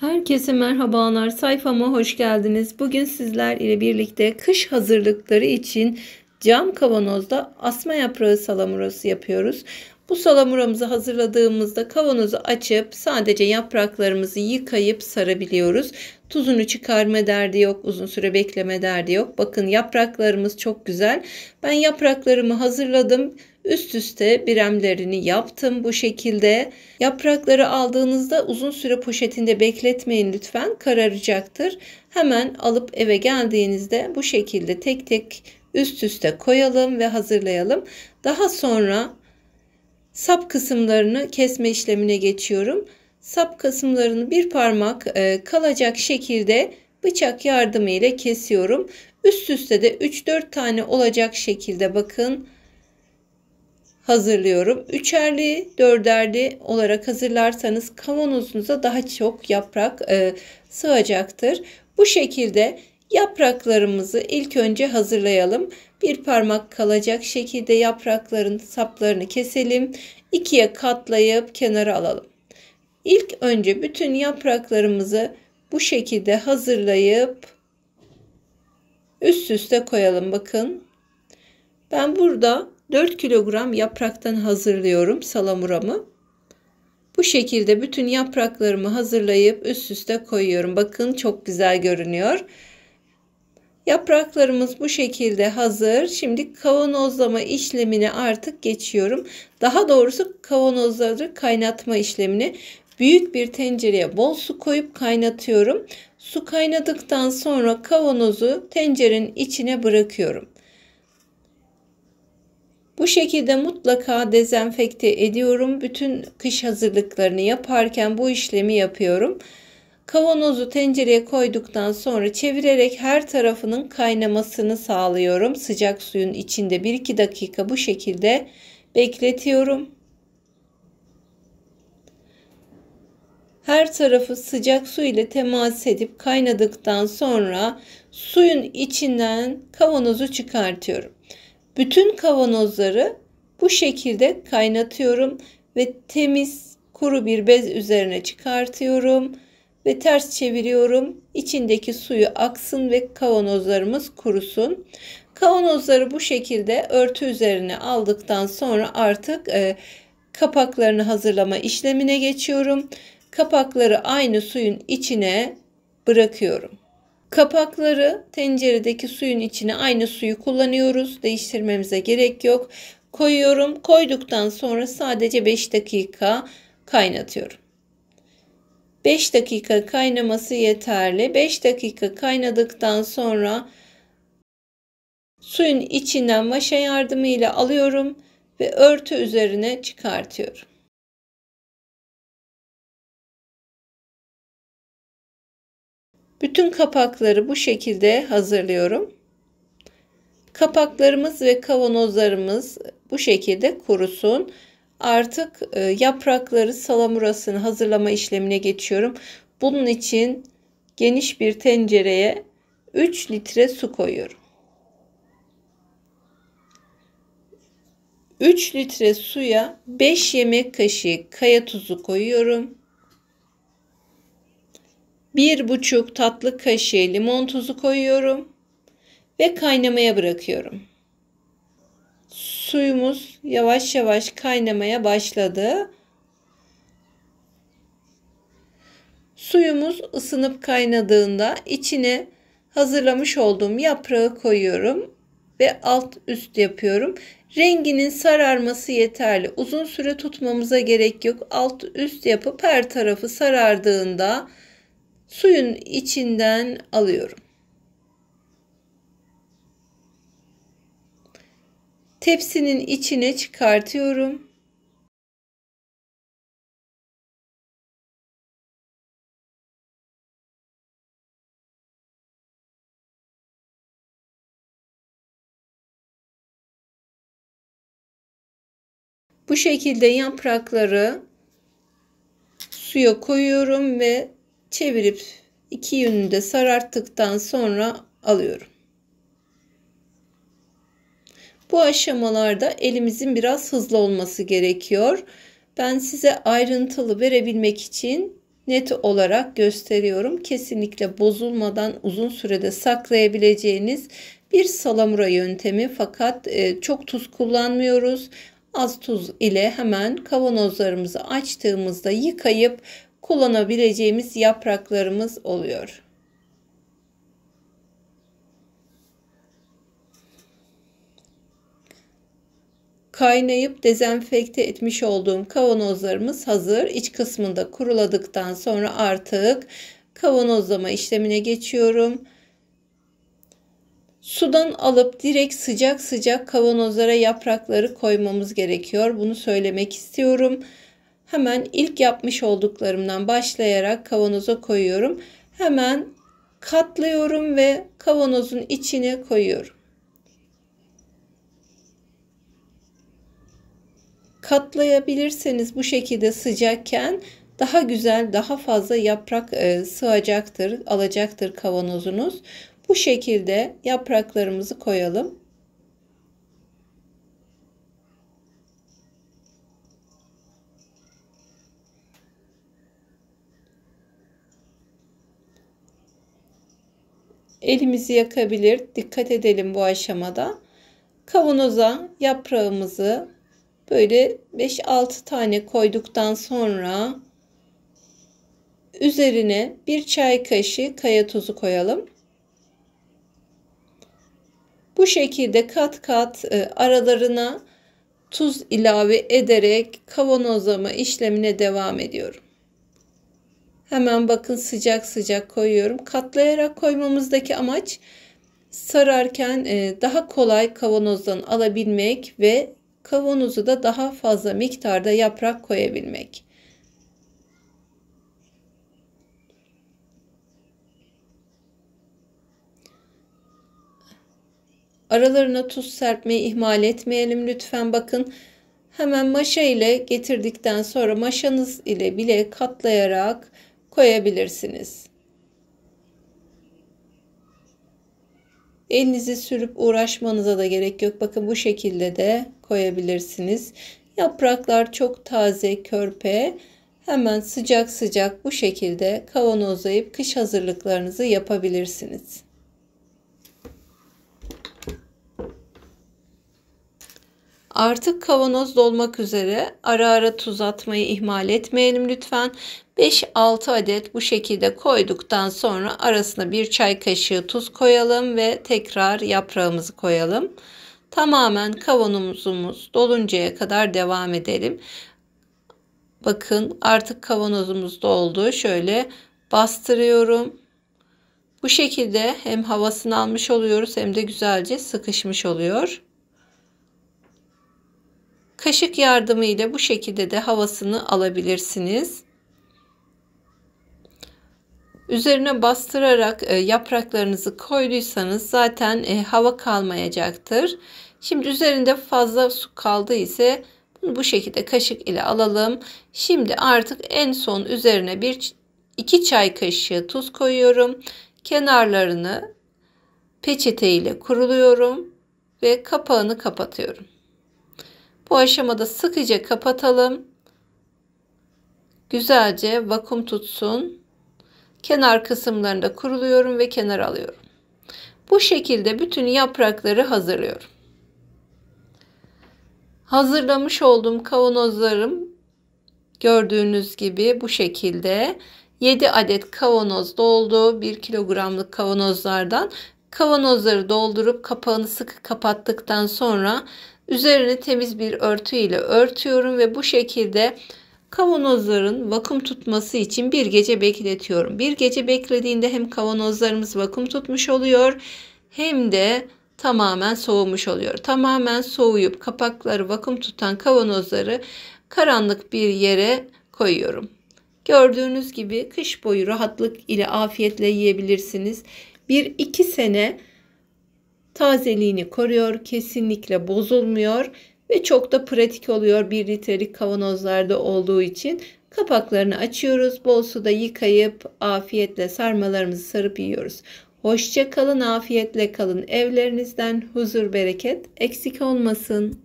Herkese merhabalar. Sayfama hoş geldiniz. Bugün sizler ile birlikte kış hazırlıkları için cam kavanozda asma yaprağı salamurası yapıyoruz. Bu salamuramızı hazırladığımızda kavanozu açıp sadece yapraklarımızı yıkayıp sarabiliyoruz. Tuzunu çıkarma derdi yok, uzun süre bekleme derdi yok. Bakın yapraklarımız çok güzel. Ben yapraklarımı hazırladım. Üst üste biremlerini yaptım bu şekilde. Yaprakları aldığınızda uzun süre poşetinde bekletmeyin lütfen kararacaktır. Hemen alıp eve geldiğinizde bu şekilde tek tek üst üste koyalım ve hazırlayalım. Daha sonra sap kısımlarını kesme işlemine geçiyorum. Sap kısımlarını bir parmak e, kalacak şekilde bıçak yardımıyla kesiyorum. Üst üste de 3-4 tane olacak şekilde bakın hazırlıyorum. Üçerli, dörderli olarak hazırlarsanız kavanozunuza daha çok yaprak e, sığacaktır. Bu şekilde yapraklarımızı ilk önce hazırlayalım. Bir parmak kalacak şekilde yaprakların saplarını keselim. İkiye katlayıp kenara alalım. İlk önce bütün yapraklarımızı bu şekilde hazırlayıp üst üste koyalım bakın. Ben burada 4 kilogram yapraktan hazırlıyorum salamuramı. Bu şekilde bütün yapraklarımı hazırlayıp üst üste koyuyorum. Bakın çok güzel görünüyor. Yapraklarımız bu şekilde hazır. Şimdi kavanozlama işlemine artık geçiyorum. Daha doğrusu kavanozları kaynatma işlemini büyük bir tencereye bol su koyup kaynatıyorum. Su kaynadıktan sonra kavanozu tencerenin içine bırakıyorum. Bu şekilde mutlaka dezenfekte ediyorum. Bütün kış hazırlıklarını yaparken bu işlemi yapıyorum. Kavanozu tencereye koyduktan sonra çevirerek her tarafının kaynamasını sağlıyorum. Sıcak suyun içinde 1-2 dakika bu şekilde bekletiyorum. Her tarafı sıcak su ile temas edip kaynadıktan sonra suyun içinden kavanozu çıkartıyorum. Bütün kavanozları bu şekilde kaynatıyorum ve temiz kuru bir bez üzerine çıkartıyorum ve ters çeviriyorum. İçindeki suyu aksın ve kavanozlarımız kurusun. Kavanozları bu şekilde örtü üzerine aldıktan sonra artık e, kapaklarını hazırlama işlemine geçiyorum. Kapakları aynı suyun içine bırakıyorum. Kapakları tenceredeki suyun içine aynı suyu kullanıyoruz. Değiştirmemize gerek yok. Koyuyorum. Koyduktan sonra sadece 5 dakika kaynatıyorum. 5 dakika kaynaması yeterli. 5 dakika kaynadıktan sonra suyun içinden maşa yardımıyla alıyorum ve örtü üzerine çıkartıyorum. Bütün kapakları bu şekilde hazırlıyorum. Kapaklarımız ve kavanozlarımız bu şekilde kurusun. Artık e, yaprakları salamurasını hazırlama işlemine geçiyorum. Bunun için geniş bir tencereye 3 litre su koyuyorum. 3 litre suya 5 yemek kaşığı kaya tuzu koyuyorum bir buçuk tatlı kaşığı limon tuzu koyuyorum ve kaynamaya bırakıyorum. Suyumuz yavaş yavaş kaynamaya başladı. Suyumuz ısınıp kaynadığında içine hazırlamış olduğum yaprağı koyuyorum ve alt üst yapıyorum. Renginin sararması yeterli. Uzun süre tutmamıza gerek yok. Alt üst yapıp her tarafı sarardığında suyun içinden alıyorum. Tepsinin içine çıkartıyorum. Bu şekilde yaprakları suya koyuyorum ve çevirip iki yönünü de sararttıktan sonra alıyorum. Bu aşamalarda elimizin biraz hızlı olması gerekiyor. Ben size ayrıntılı verebilmek için net olarak gösteriyorum. Kesinlikle bozulmadan uzun sürede saklayabileceğiniz bir salamura yöntemi fakat e, çok tuz kullanmıyoruz. Az tuz ile hemen kavanozlarımızı açtığımızda yıkayıp kullanabileceğimiz yapraklarımız oluyor. Kaynayıp dezenfekte etmiş olduğum kavanozlarımız hazır. İç kısmında kuruladıktan sonra artık kavanozlama işlemine geçiyorum. Sudan alıp direkt sıcak sıcak kavanozlara yaprakları koymamız gerekiyor. Bunu söylemek istiyorum. Hemen ilk yapmış olduklarımdan başlayarak kavanoza koyuyorum. Hemen katlıyorum ve kavanozun içine koyuyorum. Katlayabilirseniz bu şekilde sıcakken daha güzel, daha fazla yaprak e, sığacaktır, alacaktır kavanozunuz. Bu şekilde yapraklarımızı koyalım. elimizi yakabilir. Dikkat edelim bu aşamada. Kavanoza yaprağımızı böyle 5-6 tane koyduktan sonra üzerine bir çay kaşığı kaya tuzu koyalım. Bu şekilde kat kat e, aralarına tuz ilave ederek kavanozlama işlemine devam ediyorum. Hemen bakın sıcak sıcak koyuyorum. Katlayarak koymamızdaki amaç sararken e, daha kolay kavanozdan alabilmek ve kavanozu da daha fazla miktarda yaprak koyabilmek. Aralarına tuz serpmeyi ihmal etmeyelim lütfen bakın. Hemen maşa ile getirdikten sonra maşanız ile bile katlayarak koyabilirsiniz. Elinizi sürüp uğraşmanıza da gerek yok. Bakın bu şekilde de koyabilirsiniz. Yapraklar çok taze, körpe. Hemen sıcak sıcak bu şekilde kavanozlayıp kış hazırlıklarınızı yapabilirsiniz. Artık kavanoz dolmak üzere ara ara tuz atmayı ihmal etmeyelim lütfen. 5-6 adet bu şekilde koyduktan sonra arasına bir çay kaşığı tuz koyalım ve tekrar yaprağımızı koyalım. Tamamen kavanozumuz doluncaya kadar devam edelim. Bakın artık kavanozumuz doldu. Şöyle bastırıyorum. Bu şekilde hem havasını almış oluyoruz hem de güzelce sıkışmış oluyor. Kaşık yardımıyla bu şekilde de havasını alabilirsiniz. Üzerine bastırarak e, yapraklarınızı koyduysanız zaten e, hava kalmayacaktır. Şimdi üzerinde fazla su kaldı ise bu şekilde kaşık ile alalım. Şimdi artık en son üzerine bir iki çay kaşığı tuz koyuyorum. Kenarlarını peçete ile kuruluyorum ve kapağını kapatıyorum. Bu aşamada sıkıca kapatalım. Güzelce vakum tutsun. Kenar kısımlarında kuruluyorum ve kenar alıyorum. Bu şekilde bütün yaprakları hazırlıyorum. Hazırlamış olduğum kavanozlarım gördüğünüz gibi bu şekilde 7 adet kavanoz doldu. 1 kilogramlık kavanozlardan kavanozları doldurup kapağını sıkı kapattıktan sonra Üzerini temiz bir örtü ile örtüyorum ve bu şekilde kavanozların vakum tutması için bir gece bekletiyorum. Bir gece beklediğinde hem kavanozlarımız vakum tutmuş oluyor hem de tamamen soğumuş oluyor. Tamamen soğuyup kapakları vakum tutan kavanozları karanlık bir yere koyuyorum. Gördüğünüz gibi kış boyu rahatlık ile afiyetle yiyebilirsiniz. Bir iki sene Tazeliğini koruyor, kesinlikle bozulmuyor ve çok da pratik oluyor 1 litrelik kavanozlarda olduğu için. Kapaklarını açıyoruz, bol suda yıkayıp afiyetle sarmalarımızı sarıp yiyoruz. Hoşça kalın, afiyetle kalın. Evlerinizden huzur, bereket eksik olmasın.